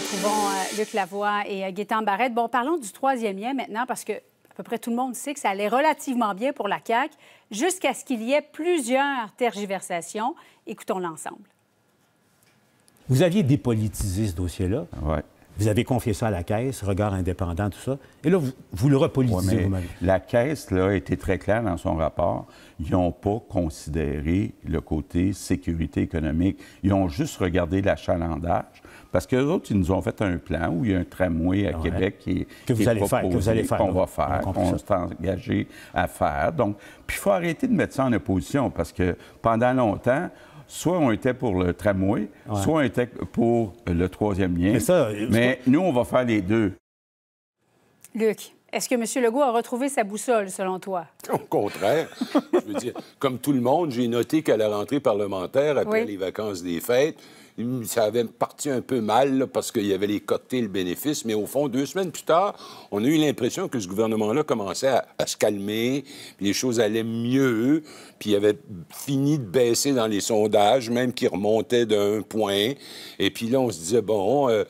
retrouvons euh, Luc Lavoie et euh, Gaétan Barrette. Bon, parlons du troisième lien maintenant, parce que à peu près tout le monde sait que ça allait relativement bien pour la CAQ, jusqu'à ce qu'il y ait plusieurs tergiversations. Écoutons l'ensemble. Vous aviez dépolitisé ce dossier-là. Oui. Vous avez confié ça à la Caisse, regard indépendant, tout ça. Et là, vous, le repolitisez La Caisse, là, a été très claire dans son rapport. Ils n'ont pas considéré le côté sécurité économique. Ils ont juste regardé l'achalandage. Parce qu'eux autres, ils nous ont fait un plan où il y a un tramway à Québec qui, vous est allez proposé, que vous allez faire, qu'on va faire, qu'on s'est engagé à faire. Donc, puis il faut arrêter de mettre ça en opposition parce que pendant longtemps, soit on était pour le tramway, soit on était pour le troisième lien. Mais, euh, mais nous, on va faire les deux. Luc, est-ce que M. Legault a retrouvé sa boussole, selon toi? Au contraire. comme tout le monde, j'ai noté qu'à la rentrée parlementaire, après les vacances des fêtes, ça avait parti un peu mal parce qu'il y avait les cocktails bénéfices, mais au fond, deux semaines plus tard, on a eu l'impression que ce gouvernement-là commençait à, se calmer, puis les choses allaient mieux, puis il avait fini de baisser dans les sondages, même qui remontait d'un point. Et puis là, on se disait, bon, euh,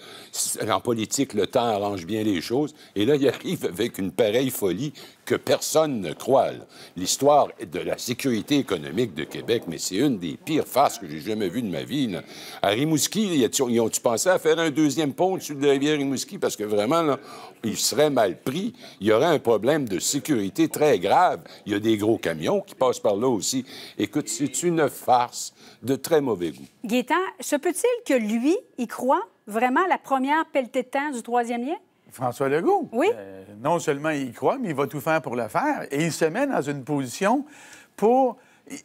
en politique, le temps arrange bien les choses. Et là, il arrive avec une pareille folie que personne ne croit. L'histoire de la sécurité économique de Québec, mais c'est une des pires faces que j'ai jamais vues de ma vie. À Rimouski, ils ont-tu pensé à faire un deuxième pont au de la rivière Rimouski? Parce que vraiment, là, ils seraient mal pris. Il y aurait un problème de sécurité très grave. Il y a des gros camions qui passent par là aussi. Écoute, c'est une farce de très mauvais goût. Gaétan, se peut-il que lui, y croit vraiment la première pelletée de temps du troisième lien? François Legault. Oui. Euh, non seulement il croit, mais il va tout faire pour le faire. Et il se met dans une position pour.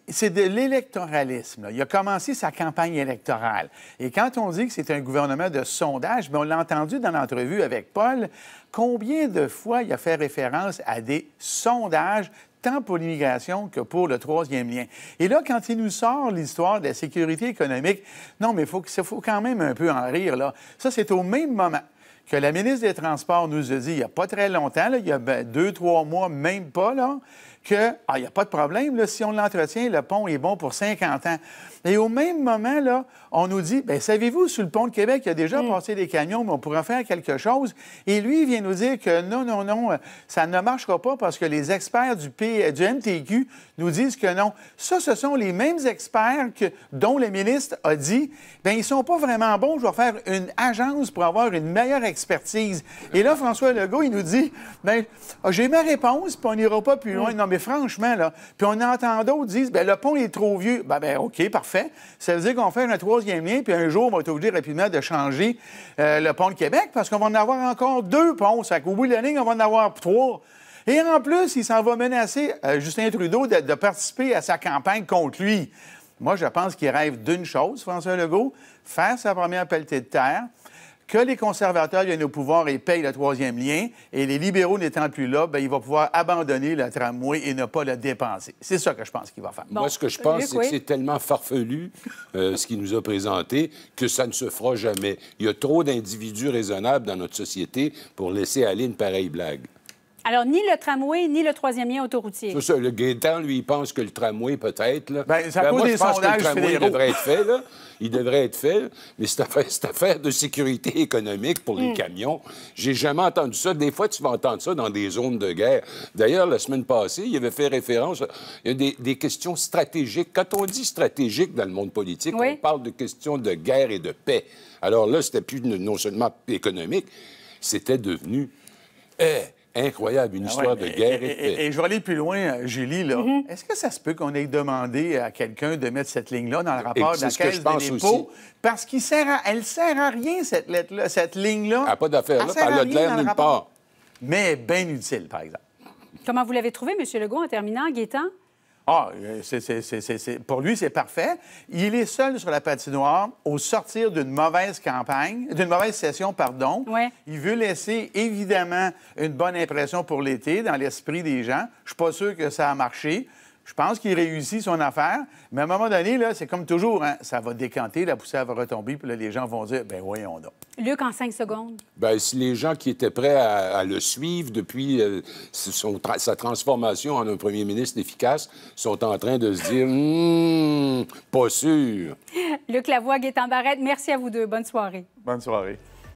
C'est de l'électoralisme. Il a commencé sa campagne électorale. Et quand on dit que c'est un gouvernement de sondage, mais ben, on l'a entendu dans l'entrevue avec Paul, combien de fois il a fait référence à des sondages tant pour l'immigration que pour le troisième lien. Et là, quand il nous sort l'histoire de la sécurité économique, non, mais il faut, faut, quand même un peu en rire, là. Ça, c'est au même moment que la ministre des Transports nous a dit il n'y a pas très longtemps, il y a ben, deux, trois mois, même pas, là, que ah, il n'y a pas de problème, si on l'entretient, le pont est bon pour 50 ans. Et au même moment, là, on nous dit bien, savez-vous, sur le pont de Québec, il y a déjà mm. passé des camions, mais on pourrait faire quelque chose. Et lui, vient nous dire que non, non, non, euh, ça ne marchera pas parce que les experts du, P... du MTQ nous disent que non. Ça, ce sont les mêmes experts que... dont le ministre a dit ben ils ne sont pas vraiment bons, je vais faire une agence pour avoir une meilleure expérience expertise. Et là, François Legault, il nous dit ben, ah, j'ai ma réponse, puis on n'ira pas plus loin. Mm. Non, mais franchement, là. Puis on entend d'autres dire ben, le pont est trop vieux. Ben, ben OK, parfait. Ça veut dire qu'on fait un troisième lien, puis un jour, on va être obligé rapidement de changer euh, le pont de Québec, parce qu'on va en avoir encore deux ponts. Ça qu'au bout de la ligne, on va en avoir trois. Et en plus, il s'en va menacer euh, Justin Trudeau de, de participer à sa campagne contre lui. Moi, je pense qu'il rêve d'une chose, François Legault, faire sa première pelletée de terre, que les conservateurs viennent au pouvoir et payent le troisième lien, et les libéraux n'étant plus là, bien, il va pouvoir abandonner la tramway et ne pas la dépenser. C'est ça que je pense qu'il va faire. Moi, ce que je pense, c'est que c'est tellement farfelu, euh, ce qu'il nous a présenté, que ça ne se fera jamais. Il y a trop d'individus raisonnables dans notre société pour laisser aller une pareille blague. Alors, ni le tramway, ni le troisième lien autoroutier. C'est ça. Le Gaétan, lui, il pense que le tramway, peut-être. Bien, ça ben, moi, je que le tramway devrait être fait. Là. Il devrait être fait. Mais c'est affaire, affaire de sécurité économique pour les hmm. camions, j'ai jamais entendu ça. Des fois, tu vas entendre ça dans des zones de guerre. D'ailleurs, la semaine passée, il avait fait référence. Il y a des, questions stratégiques. Quand on dit stratégique dans le monde politique, on parle de questions de guerre et de paix. Alors là, c'était plus non seulement économique, c'était devenu. Euh, incroyable, une ah histoire de guerre et, de paix. Et, je vais aller plus loin, euh, Julie. Là. Mm-hmm. Est-ce que ça se peut qu'on ait demandé à quelqu'un de mettre cette ligne-là dans le rapport de la Caisse des dépôts? Parce qu'elle sert à, elle sert à rien, cette lettre-là, cette ligne-là. Elle n'a pas d'affaire, là. Elle a de l'air nulle part. Mais bien utile, par exemple. Comment vous l'avez trouvé, M. Legault, en terminant, Gaétan? Ah, euh, c'est pour lui, c'est parfait. Il est seul sur la patinoire au sortir d'une mauvaise campagne, d'une mauvaise session, pardon. Il veut laisser, évidemment, une bonne impression pour l'été dans l'esprit des gens. Je suis pas sûr que ça a marché. Je pense qu'il réussit son affaire, mais à un moment donné, là, c'est comme toujours, hein, ça va décanter, la poussière va retomber, puis les gens vont dire, ben voyons donc. Luc, en cinq secondes. Bien, si les gens qui étaient prêts à, le suivre depuis euh, sa transformation en un premier ministre efficace sont en train de se dire, hum, pas sûr. Luc Lavoie, en Barrette, merci à vous deux. Bonne soirée. Bonne soirée.